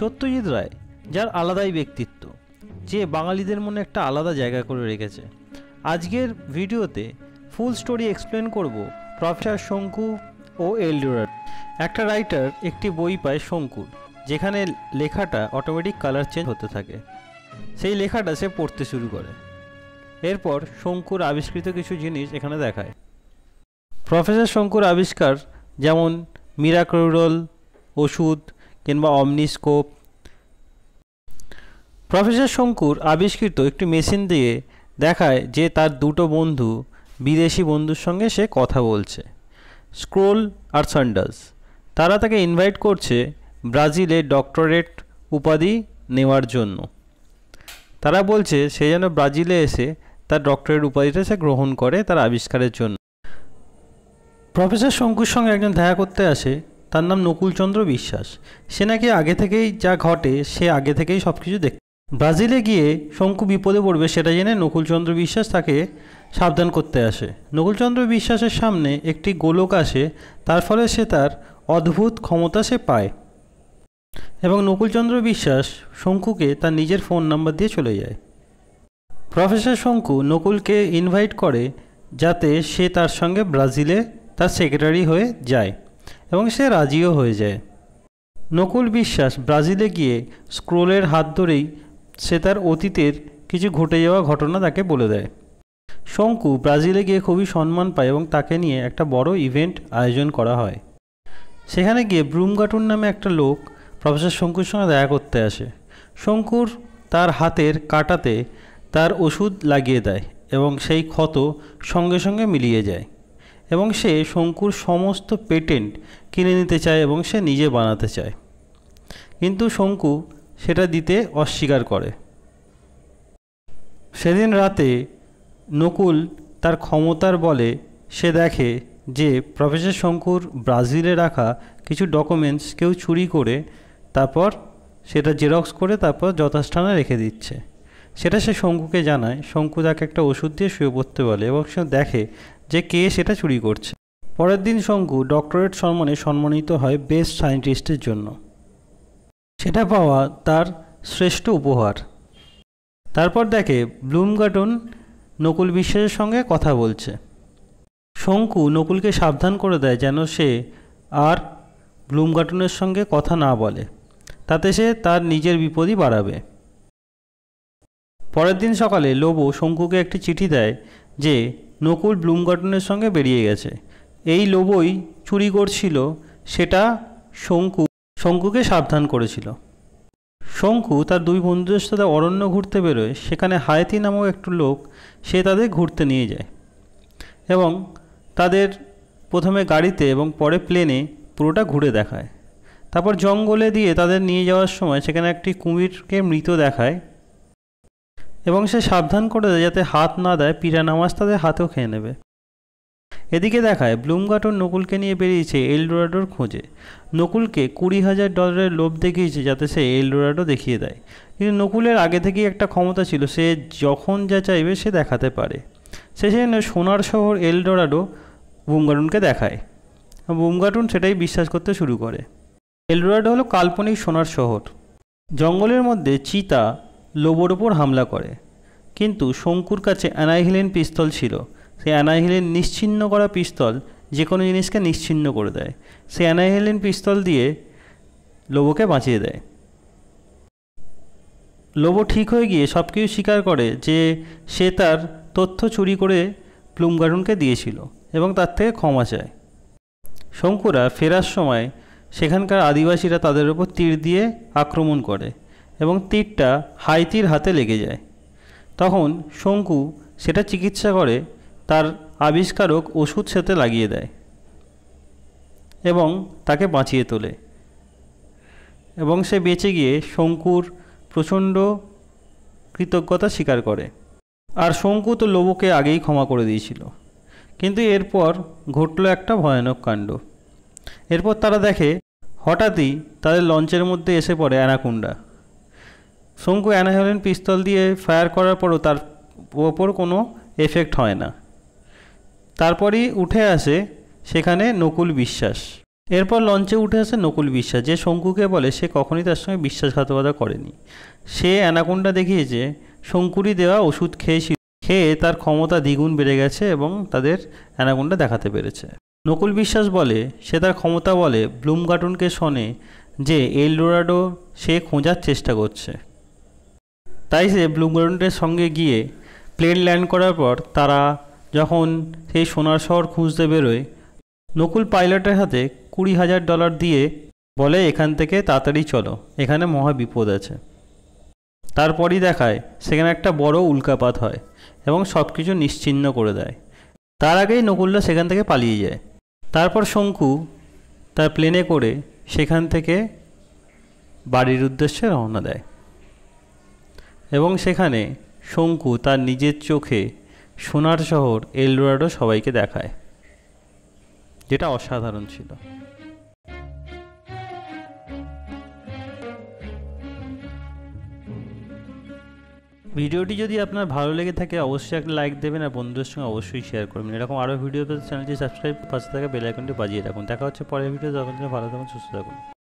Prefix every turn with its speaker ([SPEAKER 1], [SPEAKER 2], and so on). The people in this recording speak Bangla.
[SPEAKER 1] সত্যজিৎ রায় যার আলাদাই ব্যক্তিত্ব যে বাঙালিদের মনে একটা আলাদা জায়গা করে রেখেছে আজকের ভিডিওতে ফুল স্টোরি এক্সপ্লেন করব প্রফেসর শঙ্কু ও এলডোরার একটা রাইটার একটি বই পায় শঙ্কুর যেখানে লেখাটা অটোমেটিক কালার চেঞ্জ হতে থাকে সেই লেখাটা সে পড়তে শুরু করে এরপর শঙ্কুর আবিষ্কৃত কিছু জিনিস এখানে দেখায় প্রফেসর শঙ্কুর আবিষ্কার যেমন মিরাক্রোল ওষুধ কিংবা অমনিস্কোপ প্রফেসর শঙ্কুর আবিষ্কৃত একটি মেশিন দিয়ে দেখায় যে তার দুটো বন্ধু বিদেশি বন্ধুর সঙ্গে সে কথা বলছে স্ক্রোল আর সান্ডাস তারা তাকে ইনভাইট করছে ব্রাজিলে ডক্টরেট উপাধি নেওয়ার জন্য তারা বলছে সে যেন ব্রাজিলে এসে তার ডক্টরেট উপাধিটা সে গ্রহণ করে তার আবিষ্কারের জন্য প্রফেসর শঙ্কুর সঙ্গে একজন দেখা করতে আসে তার নাম নকুলচন্দ্র বিশ্বাস সে নাকি আগে থেকেই যা ঘটে সে আগে থেকেই সব কিছু দেখ ব্রাজিলে গিয়ে শঙ্কু বিপদে পড়বে সেটা জেনে নকুলচন্দ্র বিশ্বাস তাকে সাবধান করতে আসে নকুলচন্দ্র বিশ্বাসের সামনে একটি গোলক আসে তার ফলে সে তার অদ্ভুত ক্ষমতা সে পায় এবং নকুলচন্দ্র বিশ্বাস শঙ্কুকে তার নিজের ফোন নাম্বার দিয়ে চলে যায় প্রফেসর শঙ্কু নকুলকে ইনভাইট করে যাতে সে তার সঙ্গে ব্রাজিলে তার সেক্রেটারি হয়ে যায় এবং সে রাজিও হয়ে যায় নকুল বিশ্বাস ব্রাজিলে গিয়ে স্ক্রোলের হাত ধরেই সে তার অতীতের কিছু ঘটে যাওয়া ঘটনা তাকে বলে দেয় শঙ্কু ব্রাজিলে গিয়ে খুবই সম্মান পায় এবং তাকে নিয়ে একটা বড় ইভেন্ট আয়োজন করা হয় সেখানে গিয়ে ব্রুমগাটুন নামে একটা লোক প্রফেসর শঙ্কুর সঙ্গে দেখা করতে আসে শঙ্কুর তার হাতের কাটাতে তার ওষুধ লাগিয়ে দেয় এবং সেই ক্ষত সঙ্গে সঙ্গে মিলিয়ে যায় এবং সে শঙ্কুর সমস্ত পেটেন্ট কিনে নিতে চায় এবং সে নিজে বানাতে চায় কিন্তু শঙ্কু সেটা দিতে অস্বীকার করে সেদিন রাতে নকুল তার ক্ষমতার বলে সে দেখে যে প্রফেসর শঙ্কুর ব্রাজিলে রাখা কিছু ডকুমেন্টস কেউ চুরি করে তারপর সেটা জেরক্স করে তারপর যথাস্থানে রেখে দিচ্ছে সেটা সে শঙ্কুকে জানায় শঙ্কু তাকে একটা ওষুধ দিয়ে শুয়ে পড়তে বলে এবং সে দেখে যে কে সেটা চুরি করছে পরের দিন শঙ্কু ডক্টরেট সম্মানে সম্মানিত হয় বেস্ট সায়েন্টিস্টের জন্য সেটা পাওয়া তার শ্রেষ্ঠ উপহার তারপর দেখে ব্লুমগার্টন নকুল বিশ্বাসের সঙ্গে কথা বলছে শঙ্কু নকুলকে সাবধান করে দেয় যেন সে আর ব্লুমগার্টনের সঙ্গে কথা না বলে তাতে সে তার নিজের বিপদই বাড়াবে পরের দিন সকালে লোবো শঙ্কুকে একটি চিঠি দেয় যে নকুল ব্লুমগটনের সঙ্গে বেরিয়ে গেছে এই লোবই চুরি করছিল সেটা শঙ্কু শঙ্কুকে সাবধান করেছিল শঙ্কু তার দুই বন্ধুদের সাথে অরণ্য ঘুরতে বেরোয় সেখানে হায়তি নামক একটু লোক সে তাদের ঘুরতে নিয়ে যায় এবং তাদের প্রথমে গাড়িতে এবং পরে প্লেনে পুরোটা ঘুরে দেখায় তারপর জঙ্গলে দিয়ে তাদের নিয়ে যাওয়ার সময় সেখানে একটি কুমিরকে মৃত দেখায় এবং সে সাবধান করে দেয় যাতে হাত না দেয় পীরা নামাজ তাদের হাতেও খেয়ে নেবে এদিকে দেখায় ব্লুমগাটন নকুলকে নিয়ে বেরিয়েছে এলডোরাডোর খোঁজে নকুলকে কুড়ি হাজার ডলারের লোভ দেখিয়েছে যাতে সে এলডোরাডো দেখিয়ে দেয় কিন্তু নকুলের আগে থেকেই একটা ক্ষমতা ছিল সে যখন যা চাইবে সে দেখাতে পারে সে সেখানে সোনার শহর এলডোরাডো বুমগাটুনকে দেখায় বুমগাটুন সেটাই বিশ্বাস করতে শুরু করে এলডোরাডো হলো কাল্পনিক সোনার শহর জঙ্গলের মধ্যে চিতা লোবোর ওপর হামলা করে কিন্তু শঙ্কুর কাছে অ্যানাইহিলেন পিস্তল ছিল সে অ্যানাইহিলেন নিশ্চিন্ন করা পিস্তল যে কোনো জিনিসকে নিশ্চিন্ন করে দেয় সে অ্যানাইহিলেন পিস্তল দিয়ে লোবোকে বাঁচিয়ে দেয় লোবো ঠিক হয়ে গিয়ে সব কিছু স্বীকার করে যে সে তার তথ্য চুরি করে প্লুমগার্ডনকে দিয়েছিল এবং তার থেকে ক্ষমা চায় শঙ্কুরা ফেরার সময় সেখানকার আদিবাসীরা তাদের উপর তীর দিয়ে আক্রমণ করে এবং তীরটা হাইতির হাতে লেগে যায় তখন শঙ্কু সেটা চিকিৎসা করে তার আবিষ্কারক ওষুধ সাথে লাগিয়ে দেয় এবং তাকে বাঁচিয়ে তোলে এবং সে বেঁচে গিয়ে শঙ্কুর প্রচণ্ড কৃতজ্ঞতা স্বীকার করে আর শঙ্কু তো লোবকে আগেই ক্ষমা করে দিয়েছিল কিন্তু এরপর ঘটল একটা ভয়ানক কাণ্ড এরপর তারা দেখে হঠাৎই তাদের লঞ্চের মধ্যে এসে পড়ে অ্যানাকুন্ডা শঙ্কু অ্যানাহেলিন পিস্তল দিয়ে ফায়ার করার পরও তার ওপর কোনো এফেক্ট হয় না তারপরেই উঠে আসে সেখানে নকুল বিশ্বাস এরপর লঞ্চে উঠে আসে নকুল বিশ্বাস যে শঙ্কুকে বলে সে কখনই তার সঙ্গে বিশ্বাসঘাতকতা করেনি সে অ্যানাকোন্ডা দেখিয়েছে শঙ্কুরি দেওয়া ওষুধ খেয়েছিল খেয়ে তার ক্ষমতা দ্বিগুণ বেড়ে গেছে এবং তাদের অ্যানাকোন্ডা দেখাতে পেরেছে নকুল বিশ্বাস বলে সে তার ক্ষমতা বলে ব্লুম কার্টুনকে শোনে যে এলডোরাডো সে খোঁজার চেষ্টা করছে তাই সে ব্লু গ্রাউন্ডের সঙ্গে গিয়ে প্লেন ল্যান্ড করার পর তারা যখন সেই সোনার শহর খুঁজতে বেরোয় নকুল পাইলটের হাতে কুড়ি হাজার ডলার দিয়ে বলে এখান থেকে তাড়াতাড়ি চলো এখানে মহা বিপদ আছে তারপরই দেখায় সেখানে একটা বড় উল্কাপাত হয় এবং সব কিছু নিশ্চিন্ন করে দেয় তার আগেই নকুলরা সেখান থেকে পালিয়ে যায় তারপর শঙ্কু তার প্লেনে করে সেখান থেকে বাড়ির উদ্দেশ্যে রওনা দেয় এবং সেখানে শঙ্কু তার নিজের চোখে সোনার শহর এলডোরাডো সবাইকে দেখায় যেটা অসাধারণ ছিল ভিডিওটি যদি আপনার ভালো লেগে থাকে অবশ্যই একটা লাইক দেবেন আর বন্ধুদের সঙ্গে অবশ্যই শেয়ার করবেন এরকম আরও ভিডিও চ্যানেলটি সাবস্ক্রাইব পাশে থাকা বেল আইকনটি বাজিয়ে রাখুন দেখা হচ্ছে পরের ভিডিও যখন ভালো থাকুন সুস্থ থাকুন